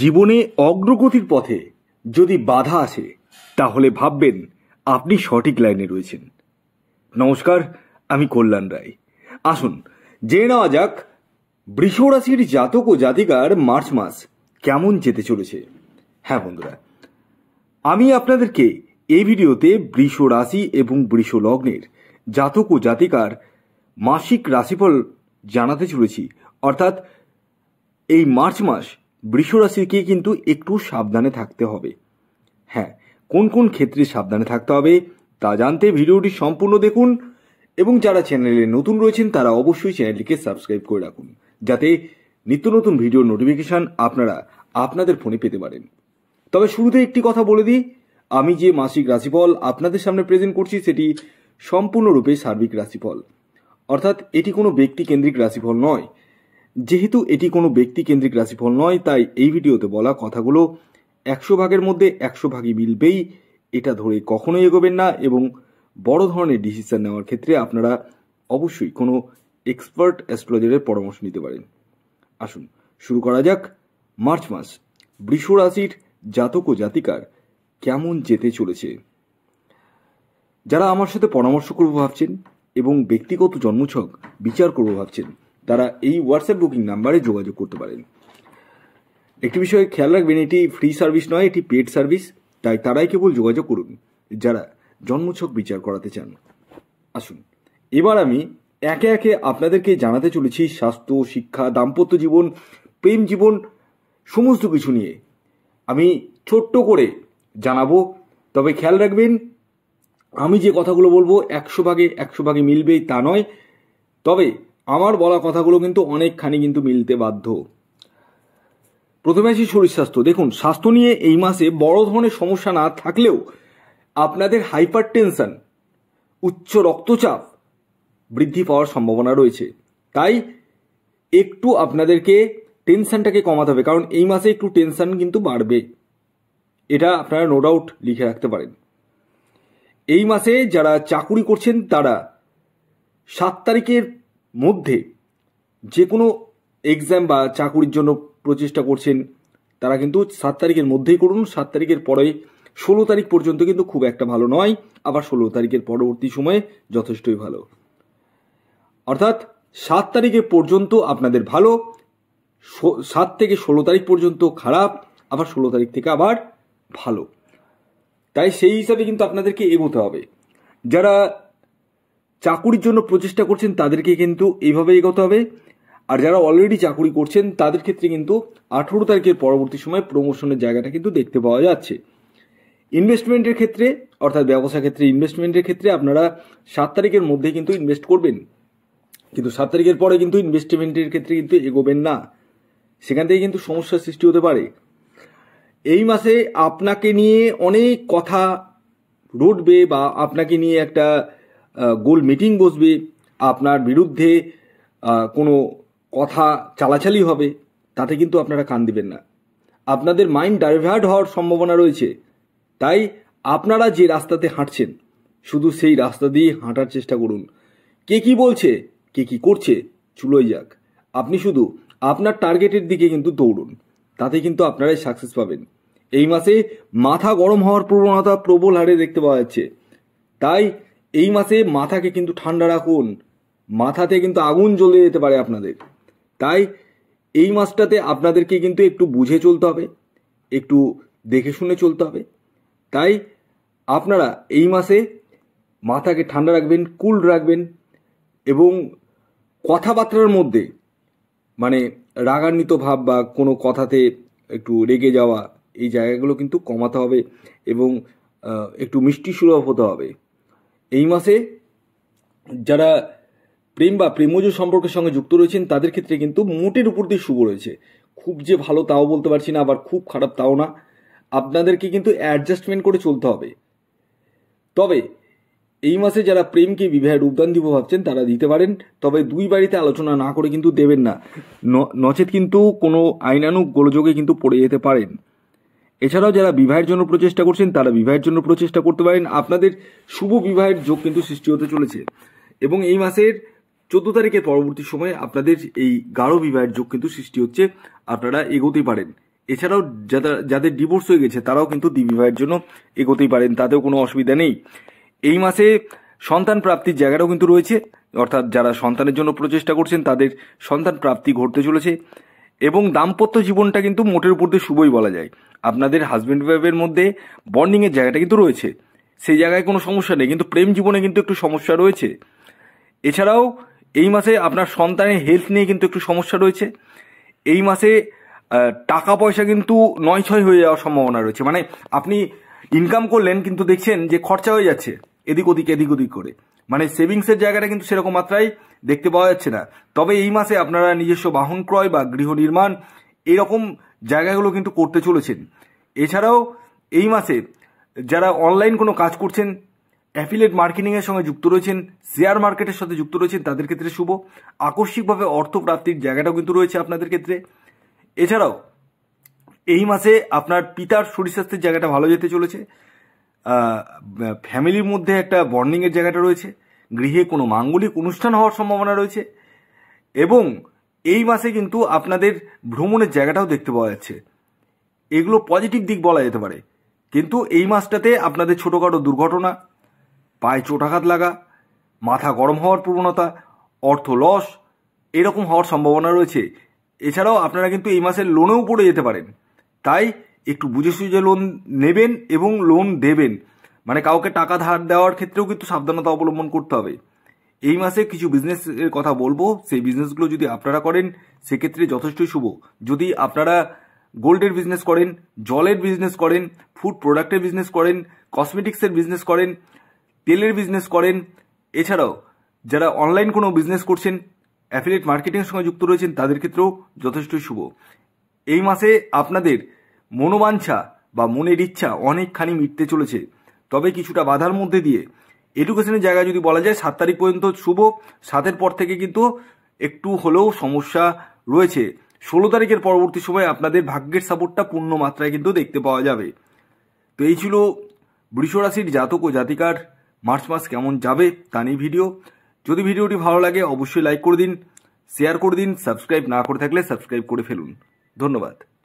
জীবনে অগ্রগতির পথে যদি বাধা আসে তাহলে ভাববেন আপনি সঠিক লাইনে রয়েছেন নমস্কার আমি কল্যাণ রায় আসুন জেনে নেওয়া যাক বৃষরাশির জাতক ও জাতিকার মার্চ মাস কেমন যেতে চলেছে হ্যাঁ বন্ধুরা আমি আপনাদেরকে এই ভিডিওতে বৃষ রাশি এবং বৃষ লগ্নের জাতক ও জাতিকার মাসিক রাশিফল জানাতে চলেছি অর্থাৎ এই মার্চ মাস বৃষরাশিকে কিন্তু একটু সাবধানে থাকতে হবে হ্যাঁ কোন কোন ক্ষেত্রে সাবধানে থাকতে হবে তা জানতে ভিডিওটি সম্পূর্ণ দেখুন এবং যারা চ্যানেলে নতুন রয়েছেন তারা অবশ্যই চ্যানেলটিকে সাবস্ক্রাইব করে রাখুন যাতে নিত্য নতুন ভিডিও নোটিফিকেশান আপনারা আপনাদের ফোনে পেতে পারেন তবে শুরুতে একটি কথা বলে দিই আমি যে মাসিক রাশিফল আপনাদের সামনে প্রেজেন্ট করছি সেটি সম্পূর্ণরূপে সার্বিক রাশিফল অর্থাৎ এটি কোনো ব্যক্তি কেন্দ্রিক রাশিফল নয় যেহেতু এটি কোনো ব্যক্তিকেন্দ্রিক রাশিফল নয় তাই এই ভিডিওতে বলা কথাগুলো একশো ভাগের মধ্যে একশো ভাগই মিলবেই এটা ধরে কখনোই এগোবেন না এবং বড় ধরনের ডিসিশন নেওয়ার ক্ষেত্রে আপনারা অবশ্যই কোনো এক্সপার্ট অ্যাস্ট্রোলজারের পরামর্শ নিতে পারেন আসুন শুরু করা যাক মার্চ মাস বৃষ রাশির জাতক ও জাতিকার কেমন যেতে চলেছে যারা আমার সাথে পরামর্শ করবো ভাবছেন এবং ব্যক্তিগত জন্মছক বিচার করবো ভাবছেন তারা এই হোয়াটসঅ্যাপ বুকিং নাম্বারে যোগাযোগ করতে পারেন একটি বিষয়ে খেয়াল রাখবেন এটি ফ্রি সার্ভিস নয় এটি পেড সার্ভিস তাই তারাই কেবল যোগাযোগ করুন যারা জন্মছক বিচার করাতে চান আসুন এবার আমি একে একে আপনাদেরকে জানাতে চলেছি স্বাস্থ্য শিক্ষা দাম্পত্য জীবন প্রেম জীবন সমস্ত কিছু নিয়ে আমি ছোট্ট করে জানাবো তবে খেয়াল রাখবেন আমি যে কথাগুলো বলবো একশো ভাগে একশো ভাগে মিলবে তা নয় তবে আমার বলা কথাগুলো কিন্তু অনেকখানি কিন্তু মিলতে বাধ্য প্রথমে আসি শরীর স্বাস্থ্য দেখুন স্বাস্থ্য নিয়ে এই মাসে বড় ধরনের সমস্যা না থাকলেও আপনাদের হাইপার টেনশন উচ্চ রক্তচাপ বৃদ্ধি পাওয়ার সম্ভাবনা রয়েছে তাই একটু আপনাদেরকে টেনশনটাকে কমাতে হবে কারণ এই মাসে একটু টেনশন কিন্তু বাড়বে এটা আপনারা নো ডাউট লিখে রাখতে পারেন এই মাসে যারা চাকুরি করছেন তারা সাত তারিখের মধ্যে যে কোনো এক্সাম বা চাকুরির জন্য প্রচেষ্টা করছেন তারা কিন্তু সাত তারিখের মধ্যেই করুন সাত তারিখের পরে ষোলো তারিখ পর্যন্ত কিন্তু খুব একটা ভালো নয় আবার ষোলো তারিখের পরবর্তী সময়ে যথেষ্টই ভালো অর্থাৎ সাত তারিখের পর্যন্ত আপনাদের ভালো সাত থেকে ষোলো তারিখ পর্যন্ত খারাপ আবার ষোলো তারিখ থেকে আবার ভালো তাই সেই হিসাবে কিন্তু আপনাদেরকে এগোতে হবে যারা চাকুরির জন্য প্রচেষ্টা করছেন তাদেরকে কিন্তু এইভাবে এগোতে হবে আর যারা অলরেডি চাকুরি করছেন তাদের ক্ষেত্রে কিন্তু আঠেরো তারিখের পরবর্তী সময় প্রমোশনের জায়গাটা কিন্তু দেখতে পাওয়া যাচ্ছে ইনভেস্টমেন্টের ক্ষেত্রে অর্থাৎ ব্যবসা ক্ষেত্রে ইনভেস্টমেন্টের ক্ষেত্রে আপনারা সাত তারিখের মধ্যে কিন্তু ইনভেস্ট করবেন কিন্তু সাত তারিখের পরে কিন্তু ইনভেস্টমেন্টের ক্ষেত্রে কিন্তু এগোবেন না সেখান থেকে কিন্তু সমস্যার সৃষ্টি হতে পারে এই মাসে আপনাকে নিয়ে অনেক কথা রুটবে বা আপনাকে নিয়ে একটা গোল মিটিং বসবে আপনার বিরুদ্ধে কোনো কথা চালাচালি হবে তাতে কিন্তু আপনারা কান দিবেন না আপনাদের মাইন্ড ডাইভার্ট হওয়ার সম্ভাবনা রয়েছে তাই আপনারা যে রাস্তাতে হাঁটছেন শুধু সেই রাস্তা দিয়ে হাঁটার চেষ্টা করুন কে কি বলছে কে কি করছে চুলোই যাক আপনি শুধু আপনার টার্গেটের দিকে কিন্তু দৌড়ুন তাতে কিন্তু আপনারাই সাকসেস পাবেন এই মাসে মাথা গরম হওয়ার প্রবণতা প্রবল হারে দেখতে পাওয়া যাচ্ছে তাই এই মাসে মাথাকে কিন্তু ঠান্ডা রাখুন মাথাতে কিন্তু আগুন জ্বলে যেতে পারে আপনাদের তাই এই মাসটাতে আপনাদেরকে কিন্তু একটু বুঝে চলতে হবে একটু দেখে শুনে চলতে হবে তাই আপনারা এই মাসে মাথাকে ঠান্ডা রাখবেন কুল রাখবেন এবং কথাবার্তার মধ্যে মানে রাগান্বিত ভাব বা কোনো কথাতে একটু রেগে যাওয়া এই জায়গাগুলো কিন্তু কমাতে হবে এবং একটু মিষ্টি সুলভ হতে হবে এই মাসে যারা প্রেম বা প্রেমজ সম্পর্কের সঙ্গে যুক্ত রয়েছেন তাদের ক্ষেত্রে কিন্তু মোটের উপর দিয়ে শুভ রয়েছে খুব যে ভালো তাও বলতে পারছি না আবার খুব খারাপ তাও না আপনাদেরকে কিন্তু অ্যাডজাস্টমেন্ট করে চলতে হবে তবে এই মাসে যারা প্রেমকে বিবাহের রূপদান দিব ভাবছেন তারা দিতে পারেন তবে দুই বাড়িতে আলোচনা না করে কিন্তু দেবেন না নচেত কিন্তু কোনো আইনানুক গোলযোগে কিন্তু পড়ে যেতে পারেন এছাড়াও যারা বিবাহের জন্য প্রচেষ্টা করছেন তারা বিবাহের জন্য প্রচেষ্টা করতে পারেন আপনাদের শুভ বিবাহের যোগ কিন্তু সৃষ্টি হতে চলেছে এবং এই মাসের চোদ্দ তারিখের পরবর্তী সময়ে আপনাদের এই গাঢ় বিবাহের যোগ কিন্তু সৃষ্টি হচ্ছে আপনারা এগোতেই পারেন এছাড়াও যারা যাদের ডিভোর্স হয়ে গেছে তারাও কিন্তু দ্বিবিবাহের জন্য এগোতেই পারেন তাতেও কোনো অসুবিধা নেই এই মাসে সন্তান প্রাপ্তির জায়গাটাও কিন্তু রয়েছে অর্থাৎ যারা সন্তানের জন্য প্রচেষ্টা করছেন তাদের সন্তান প্রাপ্তি ঘটতে চলেছে এবং দাম্পত্য জীবনটা কিন্তু মোটের উপর দিয়ে শুভই বলা যায় আপনাদের হাজব্যান্ড ওয়াইফের মধ্যে বন্ডিংয়ের জায়গাটা কিন্তু রয়েছে সেই জায়গায় কোনো সমস্যা নেই কিন্তু প্রেম জীবনে কিন্তু একটু সমস্যা রয়েছে এছাড়াও এই মাসে আপনার সন্তানের হেলথ নিয়ে কিন্তু একটু সমস্যা রয়েছে এই মাসে টাকা পয়সা কিন্তু নয় ছয় হয়ে যাওয়ার সম্ভাবনা রয়েছে মানে আপনি ইনকাম করলেন কিন্তু দেখছেন যে খরচা হয়ে যাচ্ছে এদিক ওদিক এদিক ওদিক করে মানে সেভিংসের জায়গাটা কিন্তু সেরকম মাত্রায় দেখতে পাওয়া যাচ্ছে না তবে এই মাসে আপনারা নিজস্ব বাহন ক্রয় বা গৃহ নির্মাণ এরকম জায়গাগুলো কিন্তু করতে চলেছেন এছাড়াও এই মাসে যারা অনলাইন কোনো কাজ করছেন অ্যাফিলেট মার্কেটিংয়ের সঙ্গে যুক্ত রয়েছেন শেয়ার মার্কেটের সাথে যুক্ত রয়েছেন তাদের ক্ষেত্রে শুভ আকস্মিকভাবে অর্থ প্রাপ্তির জায়গাটাও কিন্তু রয়েছে আপনাদের ক্ষেত্রে এছাড়াও এই মাসে আপনার পিতার শরীর স্বাস্থ্যের জায়গাটা ভালো যেতে চলেছে ফ্যামিলির মধ্যে একটা বন্ডিংয়ের জায়গাটা রয়েছে গৃহে কোনো মাঙ্গলিক অনুষ্ঠান হওয়ার সম্ভাবনা রয়েছে এবং এই মাসে কিন্তু আপনাদের ভ্রমণের জায়গাটাও দেখতে পাওয়া যাচ্ছে এগুলো পজিটিভ দিক বলা যেতে পারে কিন্তু এই মাসটাতে আপনাদের ছোটোখাটো দুর্ঘটনা পায়ে চোটাঘাত লাগা মাথা গরম হওয়ার প্রবণতা অর্থ লস এরকম হওয়ার সম্ভাবনা রয়েছে এছাড়াও আপনারা কিন্তু এই মাসের লোনেও পড়ে যেতে পারেন তাই একটু বুঝে সুঝে লোন নেবেন এবং লোন দেবেন মানে কাউকে টাকা ধার দেওয়ার ক্ষেত্রেও কিন্তু সাবধানতা অবলম্বন করতে হবে এই মাসে কিছু বিজনেসের কথা বলবো সেই বিজনেসগুলো যদি আপনারা করেন সেক্ষেত্রে যথেষ্টই শুভ যদি আপনারা গোল্ডের বিজনেস করেন জলের বিজনেস করেন ফুড প্রোডাক্টের বিজনেস করেন কসমেটিক্সের বিজনেস করেন তেলের বিজনেস করেন এছাড়াও যারা অনলাইন কোনো বিজনেস করছেন অ্যাফিলেট মার্কেটিংয়ের সঙ্গে যুক্ত রয়েছেন তাদের ক্ষেত্রেও যথেষ্ট শুভ এই মাসে আপনাদের মনোবাঞ্ছা বা মনের ইচ্ছা অনেকখানি মিটতে চলেছে তবে কিছুটা বাধার মধ্যে দিয়ে এডুকেশনের জায়গায় যদি বলা যায় সাত তারিখ পর্যন্ত শুভ সাতের পর থেকে কিন্তু একটু হলেও সমস্যা রয়েছে ষোলো তারিখের পরবর্তী সময় আপনাদের ভাগ্যের সাপোর্টটা পূর্ণ মাত্রায় কিন্তু দেখতে পাওয়া যাবে তো এই ছিল বৃষরাশির জাতক ও জাতিকার মার্চ মাস কেমন যাবে তা নিয়ে ভিডিও যদি ভিডিওটি ভালো লাগে অবশ্যই লাইক করে দিন শেয়ার করে দিন সাবস্ক্রাইব না করে থাকলে সাবস্ক্রাইব করে ফেলুন ধন্যবাদ